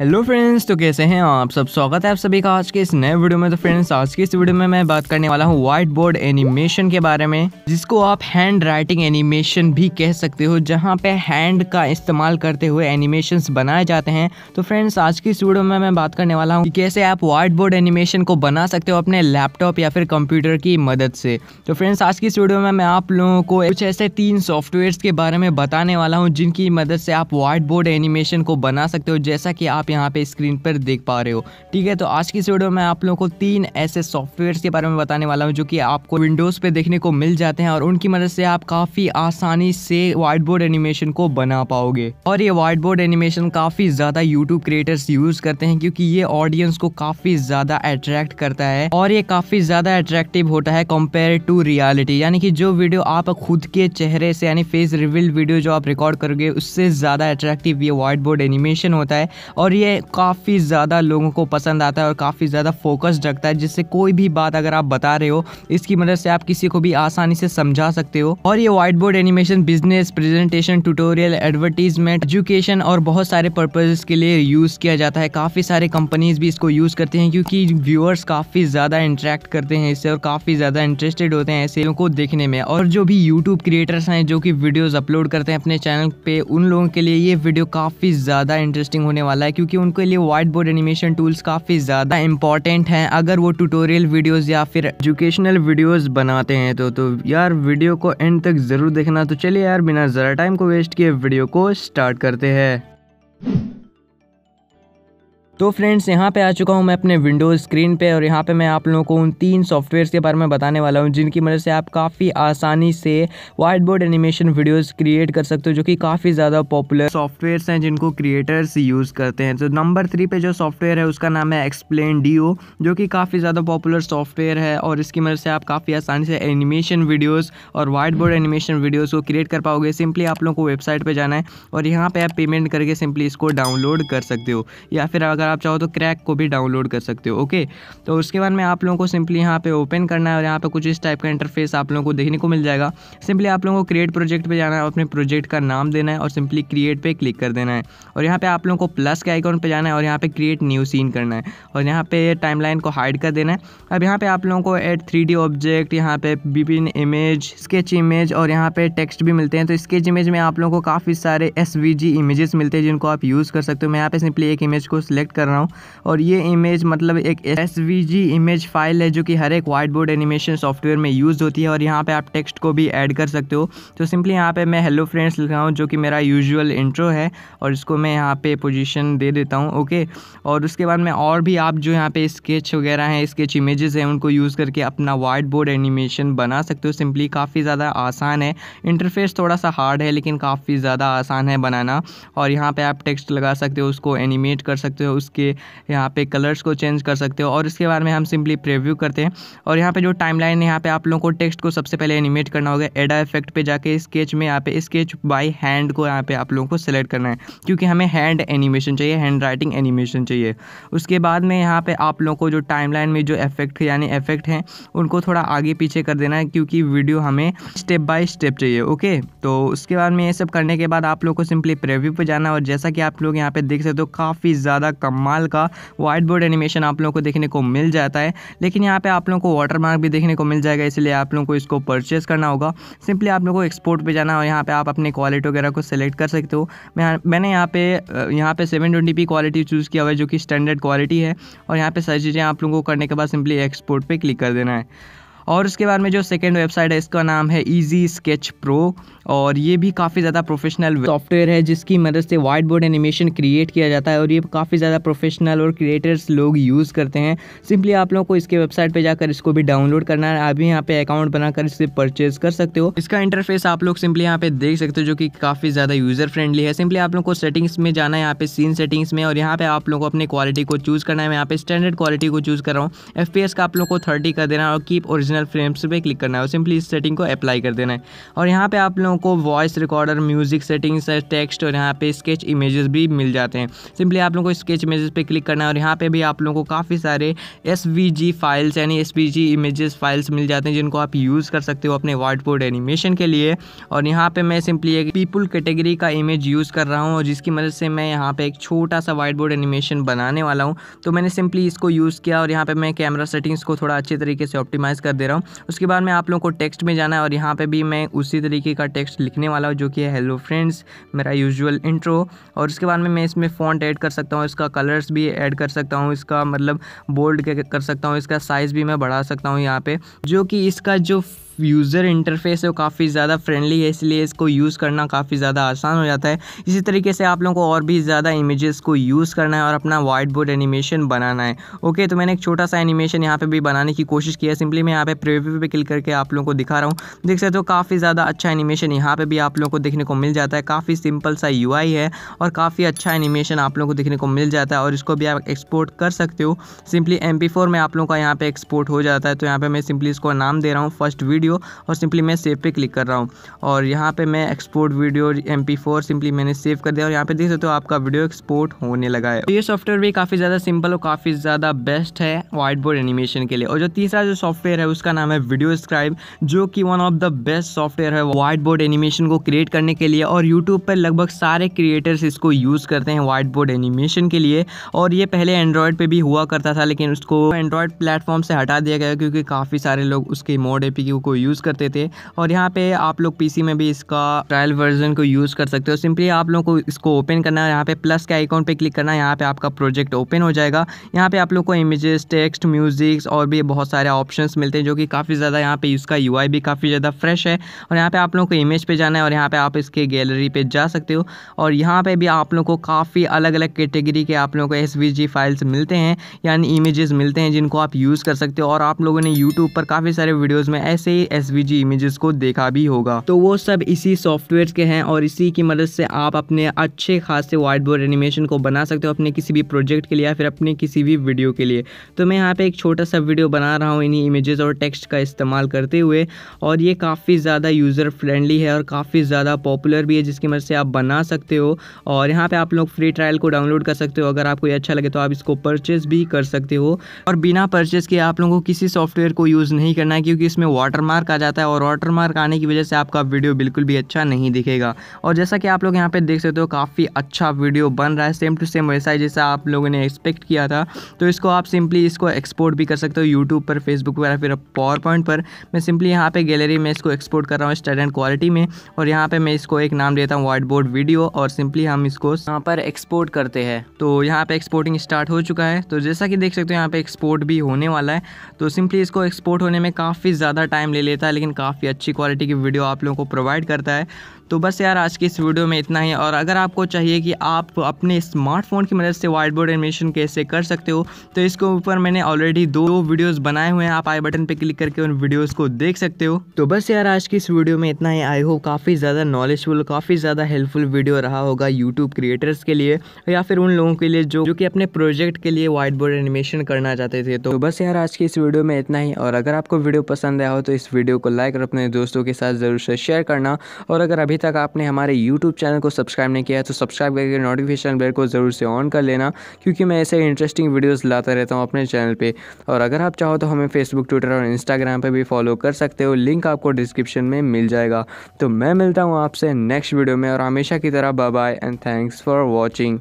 hello friends तो कैसे हैं आप सब स्वागत है आप सभी का आज के इस नए वीडियो में तो फ्रेंड्स आज की इस वीडियो में मैं बात करने वाला हूँ व्हाइट बोर्ड एनिमेशन के बारे में जिसको आप हैंड राइटिंग एनिमेशन भी कह सकते हो जहाँ पे हैंड का इस्तेमाल करते हुए एनिमेशंस बनाए जाते हैं तो फ्रेंड्स आज की इस वीडियो में मैं बात करने वाला हूँ कैसे आप व्हाइट बोर्ड एनिमेशन को बना सकते हो अपने लैपटॉप या फिर कंप्यूटर की मदद से तो फ्रेंड्स आज की इस वीडियो में मैं आप लोगों को कुछ ऐसे तीन सॉफ्टवेयर के बारे में बताने वाला हूँ जिनकी मदद से आप व्हाइट बोर्ड एनिमेशन को बना सकते हो जैसा कि आप आप यहाँ पे स्क्रीन पर देख पा रहे हो ठीक है तो आज की इस वीडियो में आप लोगों को तीन ऐसे सॉफ्टवेयर के बारे में बताने वाला हूँ जो कि आपको विंडोज़ पे देखने को मिल जाते हैं और उनकी मदद से आप काफ़ी आसानी से व्हाइट बोर्ड एनिमेशन को बना पाओगे और ये व्हाइट बोर्ड एनिमेशन काफ़ी ज़्यादा यूट्यूब क्रिएटर्स यूज़ करते हैं क्योंकि ये ऑडियंस को काफ़ी ज़्यादा अट्रैक्ट करता है और ये काफ़ी ज़्यादा अट्रैक्टिव होता है कंपेयर टू रियालिटी यानी कि जो वीडियो आप खुद के चेहरे से यानी फेस रिविल्ड वीडियो जो आप रिकॉर्ड करोगे उससे ज़्यादा अट्रैक्टिव ये व्हाइट बोर्ड एनिमेशन होता है और ये काफ़ी ज़्यादा लोगों को पसंद आता है और काफ़ी ज़्यादा फोकस्ड रखता है जिससे कोई भी बात अगर आप बता रहे हो इसकी मदद से आप किसी को भी आसानी से समझा सकते हो और ये white board animation business presentation tutorial advertisement education और बहुत सारे पर्पजेस के लिए यूज़ किया जाता है काफ़ी सारे कंपनीज भी इसको यूज़ करते हैं क्योंकि व्यूअर्स काफ़ी ज़्यादा इंट्रैक्ट करते हैं इससे और काफ़ी ज़्यादा इंटरेस्टेड होते हैं ऐसे को देखने में और जो भी यूट्यूब क्रिएटर्स हैं जो कि वीडियोज़ अपलोड करते हैं अपने चैनल पर उन लोगों के लिए ये वीडियो काफ़ी ज़्यादा इंटरेस्टिंग होने वाला है क्योंकि क्योंकि उनके लिए व्हाइट बोर्ड एनिमेशन टूल्स काफ़ी ज़्यादा इंपॉर्टेंट हैं अगर वो ट्यूटोरियल वीडियोस या फिर एजुकेशनल वीडियोस बनाते हैं तो तो यार वीडियो को एंड तक ज़रूर देखना तो चलिए यार बिना ज़रा टाइम को वेस्ट किए वीडियो को स्टार्ट करते हैं तो फ्रेंड्स यहाँ पे आ चुका हूँ मैं अपने विंडोज़ स्क्रीन पे और यहाँ पे मैं आप लोगों को उन तीन सॉफ्टवेयर्स के बारे में बताने वाला हूँ जिनकी मदद से आप काफ़ी आसानी से white board animation videos create कर सकते हो जो कि काफ़ी ज़्यादा पॉपुलर सॉफ्टवेयर्स हैं जिनको क्रिएटर्स यूज़ करते हैं तो नंबर थ्री पे जो सॉफ्टवेयर है उसका नाम है एक्सप्लेन डी जो कि काफ़ी ज़्यादा पॉपुलर सॉफ्टवेयर है और इसकी मदद से आप काफ़ी आसानी से एनिमेशन वीडियोज़ और वाइट बोर्ड एनिमेशन वीडियोज़ को क्रिएट कर पाओगे सिंपली आप लोगों को वेबसाइट पर जाना है और यहाँ पर आप पेमेंट करके सिंपली इसको डाउनलोड कर सकते हो या फिर अगर अगर आप चाहो तो क्रैक को भी डाउनलोड कर सकते हो ओके तो उसके बाद में आप लोगों को सिंपली यहाँ पे ओपन करना है और यहाँ पे कुछ इस टाइप का इंटरफेस आप लोगों को देखने को मिल जाएगा सिंपली आप लोगों को क्रिएट प्रोजेक्ट पर जाना है अपने प्रोजेक्ट का नाम देना है और सिंपली क्रिएट पर क्लिक कर देना है और यहाँ पे आप लोगों को प्लस के आइकॉन पे जाना है और यहाँ पे क्रिएट न्यू सीन करना है और यहाँ पे टाइमलाइन को हाइड कर देना है अब यहाँ पे आप लोगों को एड थ्री ऑब्जेक्ट यहाँ पे विभिन्न इमेज स्केच इमेज और यहाँ पे टेक्स्ट भी मिलते हैं तो स्केच इमेज में आप लोगों को काफ़ी सारे एस इमेजेस मिलते हैं जिनको आप यूज़ कर सकते हो मैं यहाँ पे सिंपली एक इमेज को सिलेक्ट कर रहा हूँ और ये इमेज मतलब एक एस इमेज फाइल है जो कि हर एक वाइट बोर्ड एनिमेशन सॉफ्टवेयर में यूज़ होती है और यहाँ पर आप टेक्स्ट को भी ऐड कर सकते हो तो सिंपली यहाँ पर मैं हेलो फ्रेंड्स लिख रहा हूँ जो कि मेरा यूजल इंट्रो है और इसको मैं यहाँ पर पोजिशन दे देता हूँ ओके और उसके बाद में और भी आप जो यहाँ पे स्केच वगैरह हैं स्केच इमेजेस हैं उनको यूज़ करके अपना वाइट बोर्ड एनिमेशन बना सकते हो सिंपली काफ़ी ज़्यादा आसान है इंटरफेस थोड़ा सा हार्ड है लेकिन काफ़ी ज़्यादा आसान है बनाना और यहाँ पे आप टेक्स्ट लगा सकते हो उसको एनिमेट कर सकते हो उस इसके यहाँ पे कलर्स को चेंज कर सकते हो और इसके बारे में हम सिंपली प्रिव्यू करते हैं और यहाँ पे जो टाइम लाइन यहाँ पे आप लोगों को टेक्स्ट को सबसे पहले एनिमेट करना होगा एडा इफेक्ट पे जाके स्केच में यहाँ पे स्केच बाई हैंड को यहाँ पे आप लोगों को सेलेक्ट करना है क्योंकि हमें हैंड एनिमेशन चाहिए हैंड राइटिंग एनिमेशन चाहिए उसके बाद में यहाँ पर आप लोगों को जो टाइम लाइन में जो इफेक्ट यानी इफेक्ट हैं उनको थोड़ा आगे पीछे कर देना है क्योंकि वीडियो हमें स्टेप बाय स्टेप चाहिए ओके तो उसके बाद में ये सब करने के बाद आप लोग को सिंपली प्रेव्यू पर जाना और जैसा कि आप लोग यहाँ पे देख सकते हो काफ़ी ज़्यादा कम कमाल का वाइट बोर्ड एनिमेशन आप लोगों को देखने को मिल जाता है लेकिन यहाँ पे आप लोगों को वाटर मार्क भी देखने को मिल जाएगा इसलिए आप लोगों को इसको परचेस करना होगा सिंपली आप लोगों को एक्सपोर्ट पर जाना और यहाँ पर आप अपने क्वालिटी वगैरह को सिलेक्ट कर सकते हो मैंने यहाँ पे यहाँ पे seven twenty P quality choose किया हुआ है जो कि स्टैंडर्ड क्वालिटी है और यहाँ पे सारी चीज़ें आप लोगों को करने के बाद सिंपली एक्सपोर्ट पर क्लिक कर देना है और उसके बाद में जो सेकेंड वेबसाइट है इसका नाम है ईजी स्केच प्रो और ये भी काफ़ी ज़्यादा प्रोफेशनल सॉफ्टवेयर है जिसकी मदद से वाइट बोर्ड एनिमेशन क्रिएट किया जाता है और ये काफ़ी ज़्यादा प्रोफेशनल और क्रिएटर्स लोग यूज़ करते हैं सिंपली आप लोगों को इसके वेबसाइट पर जाकर इसको भी डाउनलोड करना है अभी यहाँ पे अकाउंट बनाकर इसे परचेज कर सकते हो इसका इंटरफेस आप लोग सिंपली यहाँ पे देख सकते हो जो कि काफ़ी ज़्यादा यूज़र फ्रेंडली है सिंपली आप लोग को सेटिंग्स में जाना है यहाँ पे सीन सेटिंग्स में और यहाँ पे आप लोग को अपनी क्वालिटी को चूज़ करना है मैं यहाँ पे स्टैंडर्ड क्वालिटी को चूज़ कर रहा हूँ एफ का आप लोग को थर्टी कर देना और कीप ओरिजिनल ओरिजिनल फ्रेम्स पे क्लिक करना है और सिंपली इस सेटिंग को अप्लाई कर देना है और यहाँ पे आप लोगों को voice recorder music settings text और यहाँ पे स्केच इमेजेस भी मिल जाते हैं सिंपली आप लोगों को स्केच इमेजेस पे क्लिक करना है और यहाँ पे भी आप लोगों को काफ़ी सारे एस फाइल्स यानी एस इमेजेस फाइल्स मिल जाते हैं जिनको आप यूज़ कर सकते हो अपने बोर्ड एनिमेशन के लिए और यहाँ पर मैं सिंपली एक पीपुल कैटेगरी का इमेज यूज़ कर रहा हूँ और जिसकी मदद से मैं यहाँ पर एक छोटा सा वाइट एनिमेशन बनाने वाला हूँ तो मैंने सिंपली इसको यूज़ किया और यहाँ पर मैं कैमरा सेटिंग्स को थोड़ा अच्छे तरीके से ऑप्टिमाइज़ कर दे रहा हूँ उसके बाद में आप लोगों को टेक्स्ट में जाना है और यहाँ पर भी मैं उसी तरीके का टेक्स्ट लिखने वाला हूँ जो कि है हेलो फ्रेंड्स मेरा यूजुअल इंट्रो और उसके बाद में मैं इसमें फ़ॉन्ट ऐड कर सकता हूँ इसका कलर्स भी ऐड कर सकता हूँ इसका मतलब बोल्ड कर सकता हूँ इसका साइज़ भी मैं बढ़ा सकता हूँ यहाँ पर जो कि इसका जो यूज़र इंटरफेस है वो काफ़ी ज़्यादा फ्रेंडली है इसलिए इसको यूज़ करना काफ़ी ज़्यादा आसान हो जाता है इसी तरीके से आप लोगों को और भी ज़्यादा इमेजेस को यूज़ करना है और अपना वाइट बोर्ड एनिमेशन बनाना है ओके तो मैंने एक छोटा सा एनिमेशन यहाँ पर भी बनाने की कोशिश की है सिंपली मैं यहाँ पर प्रिव्यू पर क्लिक करके आप लोगों को दिखा रहा हूँ देख सकते हो काफ़ी ज़्यादा अच्छा एनिमेशन यहाँ पर भी आप लोगों को देखने को मिल जाता है काफ़ी सिंपल सा यू है और काफ़ी अच्छा एनिमेशन आप लोगों को देखने को मिल जाता है और इसको भी आप एक्सपोर्ट कर सकते हो सिंपली एम में आप लोगों का यहाँ पर एक्सपोर्ट हो जाता है तो यहाँ पर मैं सिंपली इसको नाम दे रहा हूँ फर्स्ट वीडियो वीडियो और सिंपली मैं सेव पे क्लिक कर रहा हूँ और यहाँ पे मैं एक्सपोर्ट वीडियो एम सिंपली मैंने सेव कर दिया और यहाँ पे देख सकते हो तो आपका वीडियो एक्सपोर्ट होने लगा है तो ये सॉफ्टवेयर भी काफ़ी ज़्यादा सिंपल और काफ़ी ज़्यादा बेस्ट है वाइट बोर्ड एनिमेशन के लिए और जो तीसरा जो सॉफ्टवेयर है उसका नाम है वीडियो स्क्राइब जो कि one of the best software है वाइट बोर्ड एनिमेशन को क्रिएट करने के लिए और यूट्यूब पर लगभग सारे क्रिएटर्स इसको यूज़ करते हैं वाइट बोर्ड एनिमेशन के लिए और ये पहले एंड्रॉयड पर भी हुआ करता था लेकिन उसको एंड्रॉयड प्लेटफॉर्म से हटा दिया गया क्योंकि काफ़ी सारे लोग उसके मोड एपी को यूज़ करते थे और यहाँ पे आप लोग पीसी में भी इसका ट्रायल वर्जन को यूज़ कर सकते हो सिंपली आप लोगों को इसको ओपन करना है यहाँ पे प्लस के आइकॉन पे क्लिक करना है यहाँ पे आपका प्रोजेक्ट ओपन हो जाएगा यहाँ पे आप लोग को इमेजेस टेक्स्ट म्यूजिक्स और भी बहुत सारे ऑप्शन मिलते हैं जो कि काफ़ी ज़्यादा यहाँ पर इसका यू भी काफ़ी ज़्यादा फ्रेश है और यहाँ पर आप लोग को इमेज पे जाना है और यहाँ पर आप इसके गैलरी पर जा सकते हो और यहाँ पर भी आप लोग को काफ़ी अलग अलग कैटेगरी के आप लोग को एस फाइल्स मिलते हैं यानी इमेजेस मिलते हैं जिनको आप यूज़ कर सकते हो और आप लोगों ने यूट्यूब पर काफ़ी सारे वीडियोज़ में ऐसे सारे एस इमेजेस को देखा भी होगा तो वो सब इसी सॉफ्टवेयर के हैं और इसी की मदद से आप अपने अच्छे खासे व्हाइट बोर्ड एनिमेशन को बना सकते हो अपने किसी भी प्रोजेक्ट के लिए या फिर अपने किसी भी वीडियो के लिए तो मैं यहाँ पे एक छोटा सा वीडियो बना रहा हूँ इन्हीं इमेजेस और टेक्स्ट का इस्तेमाल करते हुए और ये काफ़ी ज़्यादा यूज़र फ्रेंडली है और काफ़ी ज़्यादा पॉपुलर भी है जिसकी मदद से आप बना सकते हो और यहाँ पर आप लोग फ्री ट्रायल को डाउनलोड कर सकते हो अगर आपको ये अच्छा लगे तो आप इसको परचेज़ भी कर सकते हो और बिना परचेज़ के आप लोगों को किसी सॉफ्टवेयर को यूज़ नहीं करना है क्योंकि इसमें वाटर मार्क आ जाता है और वाटर मार्क आने की वजह से आपका वीडियो बिल्कुल भी अच्छा नहीं दिखेगा और जैसा कि आप लोग यहाँ पे देख सकते हो काफ़ी अच्छा वीडियो बन रहा है सेम टू सेम वैसा ही जैसा आप लोगों ने एक्सपेक्ट किया था तो इसको आप सिंपली इसको एक्सपोर्ट भी कर सकते हो यूट्यूब पर फेसबुक पर या फिर पावर पॉइंट पर मैं सिंपली यहाँ पर गैलरी में इसको एक्सपोर्ट कर रहा हूँ स्टैंडर्ड क्वालिटी में और यहाँ पर मैं इसको एक नाम देता हूँ वाइट बोर्ड वीडियो और सिंपली हम इसको यहाँ पर एक्सपोर्ट करते हैं तो यहाँ पर एक्सपोर्टिंग स्टार्ट हो चुका है तो जैसा कि देख सकते हो यहाँ पर एक्सपोर्ट भी होने वाला है तो सिंपली इसको एक्सपोर्ट होने में काफ़ी ज़्यादा टाइम नहीं लेता है लेकिन काफ़ी अच्छी क्वालिटी की वीडियो आप लोगों को प्रोवाइड करता है तो बस यार आज की इस वीडियो में इतना ही और अगर आपको चाहिए कि आप अपने स्मार्टफोन की मदद से वाइट बोर्ड एनिमेशन कैसे कर सकते हो तो इसके ऊपर मैंने ऑलरेडी दो वीडियोस बनाए हुए हैं आप आई बटन पे क्लिक करके उन वीडियोस को देख सकते हो तो बस यार आज की इस वीडियो में इतना ही आई होप काफ़ी ज़्यादा नॉलेजफुल काफ़ी ज़्यादा हेल्पफुल वीडियो रहा होगा यूट्यूब क्रिएटर्स के लिए या फिर उन लोगों के लिए जो जो कि अपने प्रोजेक्ट के लिए वाइट बोर्ड एनिमेशन करना चाहते थे तो बस यार आज की इस वीडियो में इतना ही और अगर आपको वीडियो पसंद आया हो तो इस वीडियो को लाइक और अपने दोस्तों के साथ ज़रूर से शेयर करना और अगर अभी तक आपने हमारे यूट्यूब चैनल को सब्सक्राइब नहीं किया है तो सब्सक्राइब करके नोटिफिकेशन बेल को ज़रूर से ऑन कर लेना क्योंकि मैं ऐसे इंटरेस्टिंग वीडियोज़ लाता रहता हूँ अपने चैनल पर और अगर आप चाहो तो हमें फेसबुक ट्विटर और इंस्टाग्राम पर भी फॉलो कर सकते हो लिंक आपको डिस्क्रिप्शन में मिल जाएगा तो मैं मिलता हूँ आपसे नेक्स्ट वीडियो में और हमेशा की तरह bye and thanks for watching